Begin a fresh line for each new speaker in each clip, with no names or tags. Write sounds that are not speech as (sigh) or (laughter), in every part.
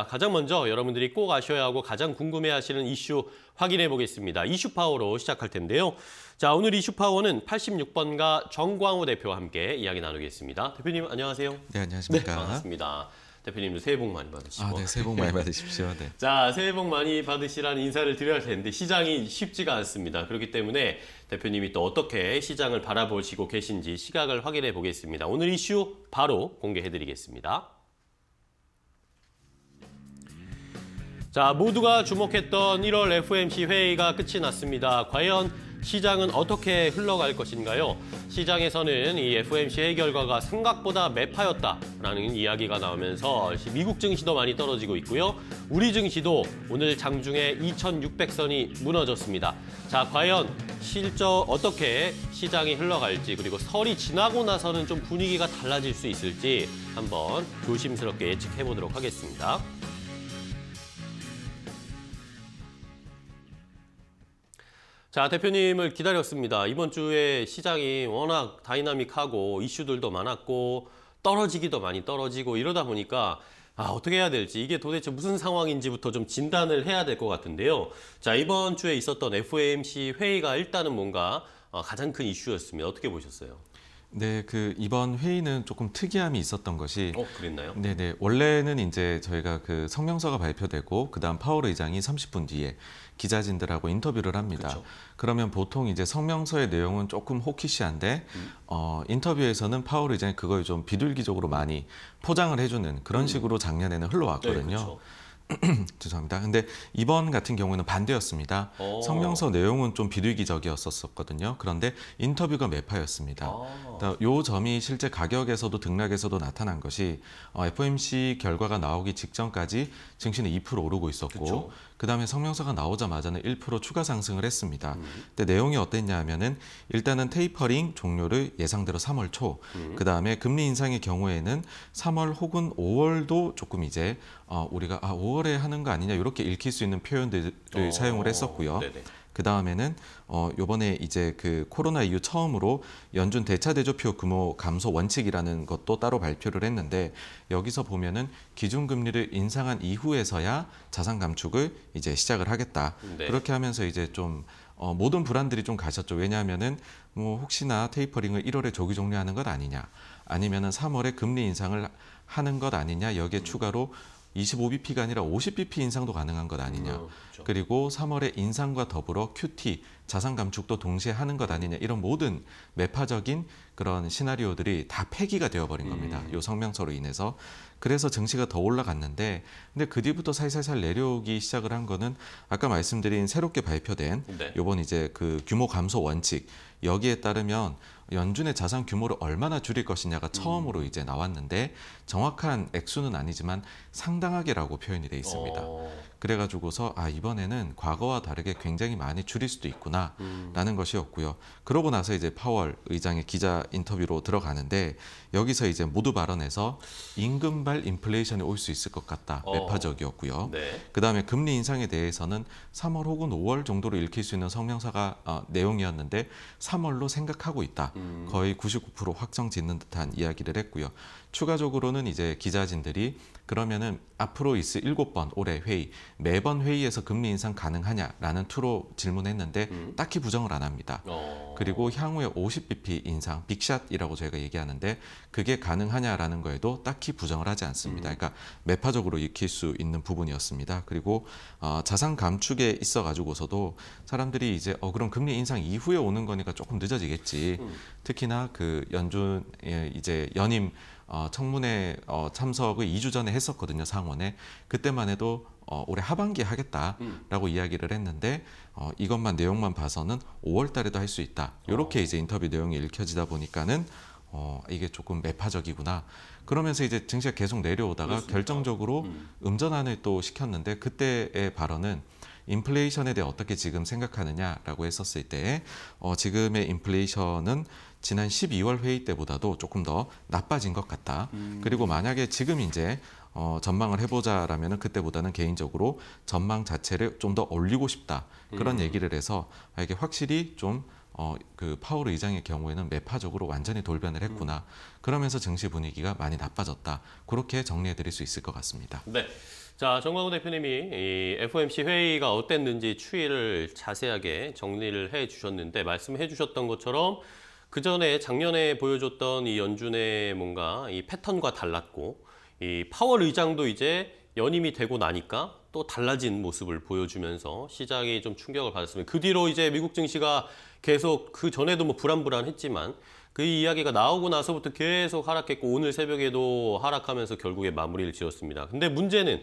아, 가장 먼저 여러분들이 꼭 아셔야 하고 가장 궁금해하시는 이슈 확인해 보겠습니다. 이슈 파워로 시작할 텐데요. 자, 오늘 이슈 파워는 86번가 정광호 대표와 함께 이야기 나누겠습니다. 대표님 안녕하세요. 네, 안녕하십니까. 네, 반갑습니다. 대표님도 새해 복 많이 받으시고. 아, 네,
새해 복 많이 받으십시오. 네. (laughs)
자, 새해 복 많이 받으시라는 인사를 드려야 할 텐데 시장이 쉽지가 않습니다. 그렇기 때문에 대표님이 또 어떻게 시장을 바라보시고 계신지 시각을 확인해 보겠습니다. 오늘 이슈 바로 공개해 드리겠습니다. 자, 모두가 주목했던 1월 FOMC 회의가 끝이 났습니다. 과연 시장은 어떻게 흘러갈 것인가요? 시장에서는 이 FOMC 회의 결과가 생각보다 매파였다라는 이야기가 나오면서 미국 증시도 많이 떨어지고 있고요. 우리 증시도 오늘 장중에 2,600선이 무너졌습니다. 자, 과연 실적 어떻게 시장이 흘러갈지 그리고 설이 지나고 나서는 좀 분위기가 달라질 수 있을지 한번 조심스럽게 예측해 보도록 하겠습니다. 자, 대표님을 기다렸습니다. 이번 주에 시장이 워낙 다이나믹하고 이슈들도 많았고 떨어지기도 많이 떨어지고 이러다 보니까 아, 어떻게 해야 될지 이게 도대체 무슨 상황인지부터 좀 진단을 해야 될 것 같은데요. 자, 이번 주에 있었던 FOMC 회의가 일단은 뭔가 어, 가장 큰 이슈였습니다. 어떻게 보셨어요?
네, 그 이번 회의는 조금 특이함이 있었던 것이 어, 그랬나요? 네, 네. 원래는 이제 저희가 그 성명서가 발표되고 그다음 파월 의장이 30분 뒤에 기자진들하고 인터뷰를 합니다. 그쵸. 그러면 보통 이제 성명서의 내용은 조금 호키시한데 음. 어, 인터뷰에서는 파월 의장이 그걸 좀 비둘기적으로 많이 포장을 해주는 그런 음. 식으로 작년에는 흘러왔거든요. 네, (clears throat) 죄송합니다. 근데 이번 같은 경우는 반대였습니다. 오. 어. 성명서 내용은 좀 비둘기적이었었거든요. 그런데 인터뷰가 매파였습니다. 아. 그러니까 요 점이 실제 가격에서도 등락에서도 나타난 것이 어, FOMC 결과가 나오기 직전까지 증시는 2% 오르고 있었고 그쵸? 그다음에 성명서가 나오자마자는 1% 추가 상승을 했습니다. 음. 근데 내용이 어땠냐 하면은 일단은 테이퍼링 종료를 예상대로 3월 초, 음. 그다음에 금리 인상의 경우에는 3월 혹은 5월도 조금 이제 어 우리가 아 5월에 하는 거 아니냐 이렇게 읽힐 수 있는 표현들을 어. 사용을 했었고요. 네네. 그 다음에는 어 요번에 이제 그 코로나 이후 처음으로 연준 대차 대조표 규모 감소 원칙이라는 것도 따로 발표를 했는데 여기서 보면은 기준금리를 인상한 이후에서야 자산 감축을 이제 시작을 하겠다. 네. 그렇게 하면서 이제 좀 어, 모든 불안들이 좀 가셨죠. 왜냐하면은 뭐 혹시나 테이퍼링을 1월에 조기 종료하는 것 아니냐, 아니면은 3월에 금리 인상을 하는 것 아니냐 여기에 음. 추가로 25bp가 아니라 50bp 인상도 가능한 것 아니냐. 그 그리고 3월에 인상과 더불어 QT 자산 감축도 동시에 하는 것 아니냐 이런 모든 매파적인 그런 시나리오들이 다 폐기가 되어버린 겁니다. 음. 요 성명서로 인해서 그래서 증시가 더 올라갔는데 근데 그 뒤부터 살살살 내려오기 시작을 한 거는 아까 말씀드린 새롭게 발표된 네. 요번 이제 그 규모 감소 원칙 여기에 따르면 연준의 자산 규모를 얼마나 줄일 것이냐가 처음으로 음. 이제 나왔는데 정확한 액수는 아니지만 상당하게라고 표현이 돼 있습니다. 어. 그래가지고서 아 이번에는 과거와 다르게 굉장히 많이 줄일 수도 있구나라는 음. 것이었고요. 그러고 나서 이제 파월 의장의 기자 인터뷰로 들어가는데 여기서 이제 모두 발언해서 임금발 인플레이션이 올 수 있을 것 같다 어. 매파적이었고요. 네. 그 다음에 금리 인상에 대해서는 3월 혹은 5월 정도로 읽힐 수 있는 성명서가 어, 내용이었는데 3월로 생각하고 있다. 음. 거의 99% 확정 짓는 듯한 이야기를 했고요. 추가적으로는 이제 기자진들이 그러면은 앞으로 있을 일곱 번 올해 회의 매번 회의에서 금리 인상 가능하냐라는 투로 질문했는데 음. 딱히 부정을 안 합니다. 어. 그리고 향후에 50bp 인상 빅샷이라고 저희가 얘기하는데 그게 가능하냐라는 거에도 딱히 부정을 하지 않습니다. 음. 그러니까 매파적으로 익힐 수 있는 부분이었습니다. 그리고 어, 자산 감축에 있어 가지고서도 사람들이 이제 어 그럼 금리 인상 이후에 오는 거니까 조금 늦어지겠지. 음. 특히나 그 연준 예, 이제 연임 어, 청문회 어, 참석을 2주 전에 했었거든요 상원에 그때만 해도 어, 올해 하반기에 하겠다라고 음. 이야기를 했는데 어, 이것만 내용만 봐서는 5월달에도 할 수 있다 이렇게 어. 이제 인터뷰 내용이 읽혀지다 보니까는 어, 이게 조금 매파적이구나. 그러면서 이제 증시가 계속 내려오다가 그렇습니까? 결정적으로 음. 전환을또 시켰는데 그때의 발언은 인플레이션에 대해 어떻게 지금 생각하느냐라고 했었을 때 어, 지금의 인플레이션은 지난 12월 회의 때보다도 조금 더 나빠진 것 같다. 음. 그리고 만약에 지금 이제 어, 전망을 해보자라면 그때보다는 개인적으로 전망 자체를 좀 더 올리고 싶다. 그런 음. 얘기를 해서 이게 확실히 좀 어, 그 파월 의장의 경우에는 매파적으로 완전히 돌변을 했구나. 음. 그러면서 증시 분위기가 많이 나빠졌다. 그렇게 정리해 드릴 수 있을 것 같습니다.
네. 자, 정광훈 대표님이 이 FOMC 회의가 어땠는지 추이를 자세하게 정리를 해 주셨는데 말씀해 주셨던 것처럼 그 전에 작년에 보여줬던 이 연준의 뭔가 이 패턴과 달랐고 이 파월 의장도 이제 연임이 되고 나니까 또 달라진 모습을 보여주면서 시장이 좀 충격을 받았습니다. 그 뒤로 이제 미국 증시가 계속 그 전에도 뭐 불안불안했지만 그 이야기가 나오고 나서부터 계속 하락했고 오늘 새벽에도 하락하면서 결국에 마무리를 지었습니다. 근데 문제는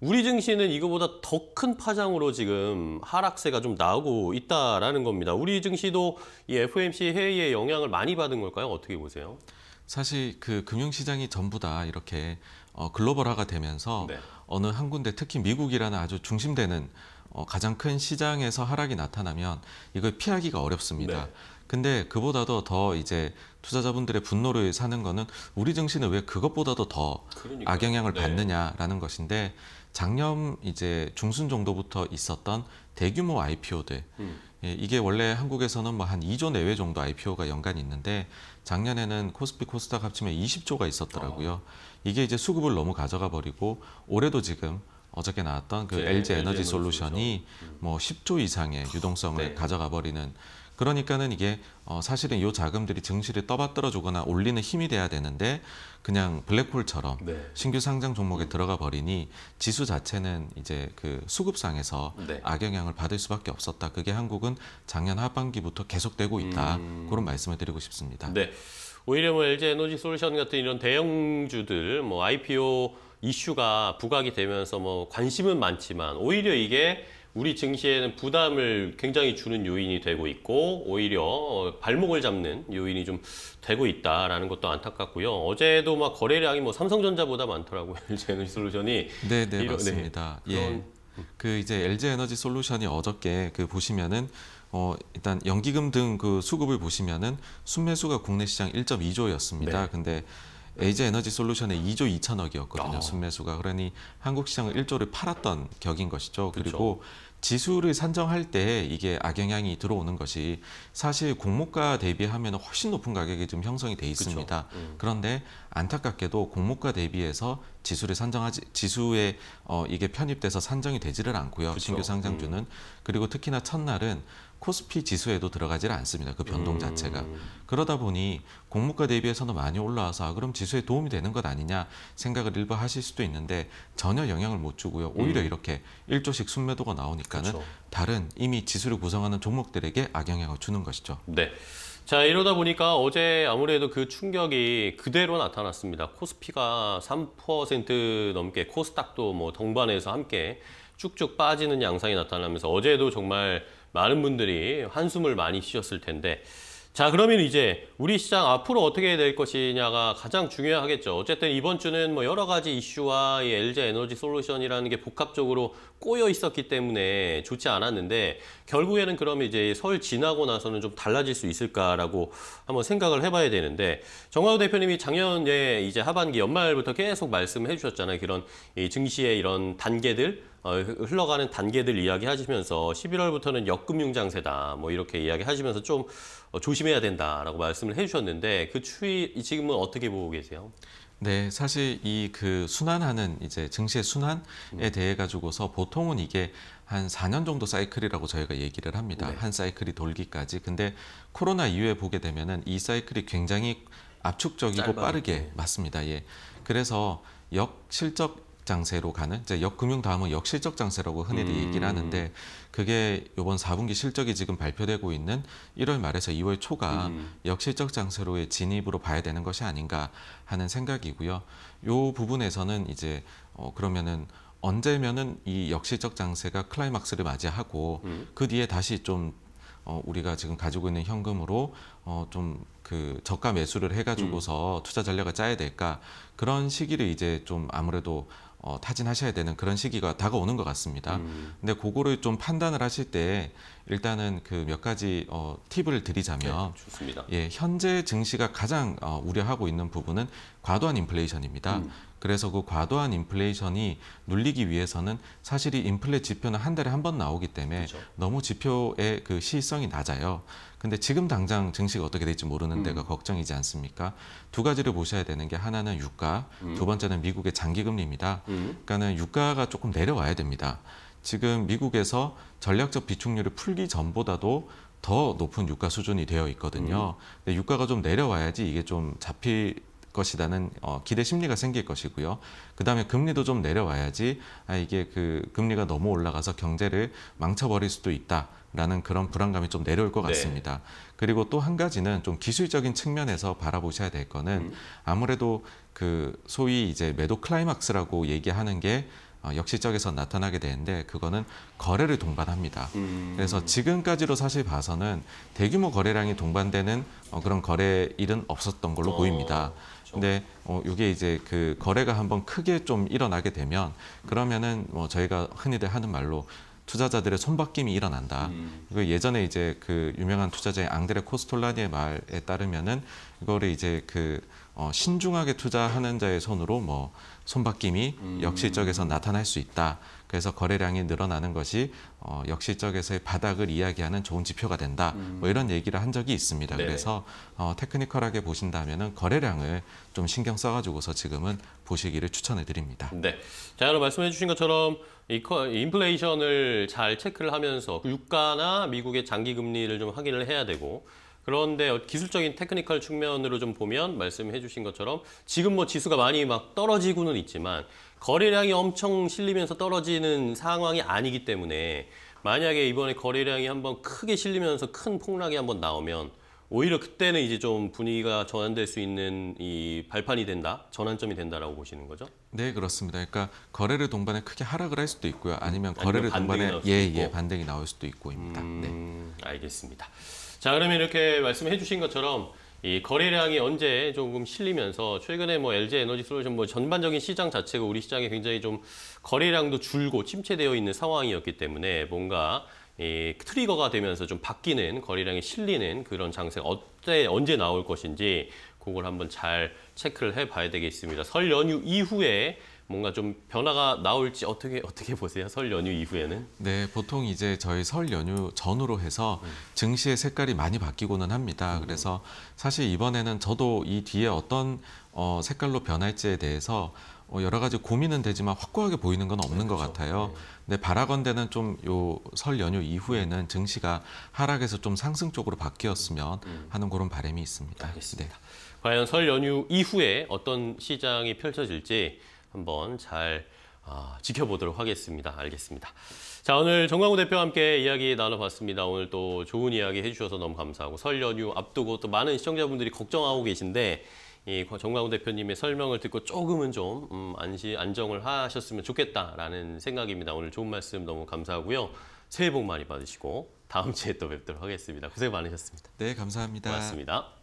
우리 증시는 이거보다 더 큰 파장으로 지금 하락세가 좀 나오고 있다라는 겁니다. 우리 증시도 이 FOMC 회의에 영향을 많이 받은 걸까요? 어떻게 보세요?
사실 그 금융시장이 전부 다 이렇게 어, 글로벌화가 되면서 네. 어느 한 군데 특히 미국이라는 아주 중심되는 어, 가장 큰 시장에서 하락이 나타나면 이걸 피하기가 어렵습니다. 네. 근데 그보다도 더 이제 투자자분들의 분노를 사는 거는 우리 증시는 왜 그것보다도 더 그러니까요. 악영향을 네. 받느냐라는 것인데 작년 이제 중순 정도부터 있었던 대규모 IPO들 음. 예, 이게 원래 한국에서는 뭐 한 2조 내외 정도 IPO가 연간 있는데 작년에는 코스피 코스닥 합치면 20조가 있었더라고요. 어. 이게 이제 수급을 너무 가져가 버리고 올해도 지금 어저께 나왔던 그 네, LG 에너지 솔루션이 뭐 10조 이상의 유동성을 네. 가져가 버리는 그러니까는 이게 어 사실은 요 자금들이 증시를 떠받들어 주거나 올리는 힘이 돼야 되는데 그냥 블랙홀처럼 네. 신규 상장 종목에 들어가 버리니 지수 자체는 이제 그 수급상에서 네. 악영향을 받을 수밖에 없었다. 그게 한국은 작년 하반기부터 계속되고 있다. 음. 그런 말씀을 드리고 싶습니다.
네. 오히려 뭐 LG 에너지 솔루션 같은 이런 대형주들 뭐 IPO 이슈가 부각이 되면서 뭐 관심은 많지만 오히려 이게 우리 증시에는 부담을 굉장히 주는 요인이 되고 있고 오히려 어, 발목을 잡는 요인이 좀 되고 있다라는 것도 안타깝고요. 어제도 막 거래량이 뭐 삼성전자보다 많더라고요. LG에너지 (laughs) 솔루션이. 네, 네, 네. 맞습니다. 네, 예.
그 이제 LG에너지 솔루션이 어저께 그 보시면은 어 일단 연기금 등 그 수급을 보시면은 순매수가 국내 시장 1.2조였습니다. 네. 근데 에이즈 에너지 솔루션의 2조 2천억이었거든요. 아. 순매수가. 그러니 한국 시장을 1조를 팔았던 격인 것이죠. 그렇죠. 그리고 그렇죠. 지수를 산정할 때 이게 악영향이 들어오는 것이 사실 공모가 대비하면 훨씬 높은 가격이 좀 형성이 돼 그렇죠. 있습니다. 음. 그런데 안타깝게도 공모가 대비해서 지수를 산정하지 지수에 어, 이게 편입돼서 산정이 되지를 않고요. 그쵸. 그렇죠. 신규 상장주는 음. 그리고 특히나 첫날은 코스피 지수에도 들어가질 않습니다. 그 변동 음. 자체가. 음. 그러다 보니 공모가 대비해서는 많이 올라와서 아, 그럼 지수에 도움이 되는 것 아니냐 생각을 일부 하실 수도 있는데 전혀 영향을 못 주고요. 오히려 음. 이렇게 일조씩 순매도가 나오니까는 그렇 다른 이미 지수를 구성하는 종목들에게 악영향을 주는 것이죠.
네. 자 이러다 보니까 어제 아무래도 그 충격이 그대로 나타났습니다. 코스피가 3% 넘게 코스닥도 뭐 동반해서 함께 쭉쭉 빠지는 양상이 나타나면서 어제도 정말 많은 분들이 한숨을 많이 쉬었을 텐데 자 그러면 이제 우리 시장 앞으로 어떻게 될 것이냐가 가장 중요하겠죠. 어쨌든 이번 주는 뭐 여러 가지 이슈와 이 LG 에너지 솔루션이라는 게 복합적으로 꼬여 있었기 때문에 좋지 않았는데 결국에는 그럼 이제 설 지나고 나서는 좀 달라질 수 있을까라고 한번 생각을 해봐야 되는데 정화우 대표님이 작년에 이제 하반기 연말부터 계속 말씀해 주셨잖아요. 그런 이 증시의 이런 단계들 어, 흘러가는 단계들 이야기하시면서 11월부터는 역금융장세다 뭐 이렇게 이야기하시면서 좀 어, 조심해야 된다라고 말씀을 해주셨는데 그 추이 지금은 어떻게 보고 계세요?
네, 사실 이 그 순환하는 이제 증시의 순환에 음. 대해 가지고서 보통은 이게 한 4년 정도 사이클이라고 저희가 얘기를 합니다. 네. 한 사이클이 돌기까지. 근데 코로나 이후에 보게 되면은 이 사이클이 굉장히 압축적이고 짧아요. 빠르게 네. 맞습니다. 예. 그래서 역 실적 장세로 가는 이제 역금융 다음은 역실적 장세라고 흔히들 음. 얘기를 하는데 그게 이번 4분기 실적이 지금 발표되고 있는 1월 말에서 2월 초가 음. 역실적 장세로의 진입으로 봐야 되는 것이 아닌가 하는 생각이고요. 요 부분에서는 이제 어 그러면은 언제면은 이 역실적 장세가 클라이막스를 맞이하고 음. 그 뒤에 다시 좀 어, 우리가 지금 가지고 있는 현금으로 어, 좀 그 저가 매수를 해가지고서 음. 투자 전략을 짜야 될까 그런 시기를 이제 좀 아무래도 어, 타진하셔야 되는 그런 시기가 다가오는 것 같습니다. 음. 근데 그거를 좀 판단을 하실 때 일단은 그 몇 가지 어, 팁을 드리자면 네, 좋습니다. 예, 현재 증시가 가장 어, 우려하고 있는 부분은 과도한 인플레이션입니다. 음. 그래서 그 과도한 인플레이션이 눌리기 위해서는 사실 이 인플레 지표는 한 달에 한 번 나오기 때문에 그렇죠. 너무 지표의 그 시의성이 낮아요. 근데 지금 당장 증시가 어떻게 될지 모르는 데가 음. 걱정이지 않습니까? 두 가지를 보셔야 되는 게 하나는 유가, 음. 두 번째는 미국의 장기금리입니다. 음. 그러니까는 유가가 조금 내려와야 됩니다. 지금 미국에서 전략적 비축률을 풀기 전보다도 더 높은 유가 수준이 되어 있거든요. 음. 근데 유가가 좀 내려와야지 이게 좀 잡힐 것이다는 어, 기대 심리가 생길 것이고요. 그 다음에 금리도 좀 내려와야지 아, 이게 그 금리가 너무 올라가서 경제를 망쳐버릴 수도 있다. 라는 그런 불안감이 좀 내려올 것 네. 같습니다. 네. 그리고 또 한 가지는 좀 기술적인 측면에서 바라보셔야 될 거는 음. 아무래도 그 소위 이제 매도 클라이막스라고 얘기하는 게 어, 역시적에서 나타나게 되는데 그거는 거래를 동반합니다. 음. 그래서 지금까지로 사실 봐서는 대규모 거래량이 동반되는 어, 그런 거래일은 없었던 걸로 어. 보입니다. 근데 네, 어, 이게 이제 그 거래가 한번 크게 좀 일어나게 되면 그러면은 뭐 저희가 흔히들 하는 말로 투자자들의 손바뀜이 일어난다. 음. 이거 예전에 이제 그 유명한 투자자인 앙드레 코스톨라니의 말에 따르면은 이거를 이제 그 어, 신중하게 투자하는 자의 손으로 뭐 손바뀜이 음. 역실적에서 나타날 수 있다. 그래서 거래량이 늘어나는 것이 어, 역시적에서의 바닥을 이야기하는 좋은 지표가 된다. 음. 뭐 이런 얘기를 한 적이 있습니다. 네 그래서 어, 테크니컬하게 보신다면은 거래량을 좀 신경 써가지고서 지금은 보시기를 추천해드립니다.
네. 자, 여러분 말씀해주신 것처럼 이 인플레이션을 잘 체크를 하면서 그 유가나 미국의 장기 금리를 좀 확인을 해야 되고. 그런데 어, 기술적인 테크니컬 측면으로 좀 보면 말씀해 주신 것처럼 지금 뭐 지수가 많이 막 떨어지고는 있지만 거래량이 엄청 실리면서 떨어지는 상황이 아니기 때문에 만약에 이번에 거래량이 한번 크게 실리면서 큰 폭락이 한번 나오면 오히려 그때는 이제 좀 분위기가 전환될 수 있는 이 발판이 된다, 전환점이 된다라고 보시는 거죠?
네, 그렇습니다. 그러니까 거래를 동반해 크게 하락을 할 수도 있고요. 아니면 거래를 아니면 동반해 예예 예, 반등이 나올 수도 있고입니다. 네. 음,
네. 알겠습니다. 자, 그러면 이렇게 말씀해 주신 것처럼 이 거래량이 언제 조금 실리면서 최근에 뭐 LG 에너지 솔루션 뭐 전반적인 시장 자체가 우리 시장에 굉장히 좀 거래량도 줄고 침체되어 있는 상황이었기 때문에 뭔가 이 트리거가 되면서 좀 바뀌는 거래량이 실리는 그런 장세가 어때 언제 나올 것인지 그걸 한번 잘 체크를 해봐야 되겠습니다. 설 연휴 이후에 뭔가 좀 변화가 나올지 어떻게 어떻게 보세요? 설 연휴 이후에는?
네, 보통 이제 저희 설 연휴 전후로 해서 네. 증시의 색깔이 많이 바뀌고는 합니다. 음. 그래서 사실 이번에는 저도 이 뒤에 어떤 어, 색깔로 변할지에 대해서 어, 여러 가지 고민은 되지만 확고하게 보이는 건 없는 네, 그렇죠. 것 같아요. 네. 근데 바라건대는 좀 요 설 연휴 이후에는 증시가 하락에서 좀 상승 쪽으로 바뀌었으면 음. 하는 그런 바람이 있습니다. 알겠습니다. 네.
과연 설 연휴 이후에 어떤 시장이 펼쳐질지 한번 잘 아, 지켜보도록 하겠습니다. 알겠습니다. 자, 오늘 정광우 대표와 함께 이야기 나눠봤습니다. 오늘 또 좋은 이야기 해주셔서 너무 감사하고 설 연휴 앞두고 또 많은 시청자분들이 걱정하고 계신데 이 정광우 대표님의 설명을 듣고 조금은 좀 음, 안시 안정을 하셨으면 좋겠다라는 생각입니다. 오늘 좋은 말씀 너무 감사하고요. 새해 복 많이 받으시고 다음 주에 또 뵙도록 하겠습니다. 고생 많으셨습니다.
네, 감사합니다. 고맙습니다.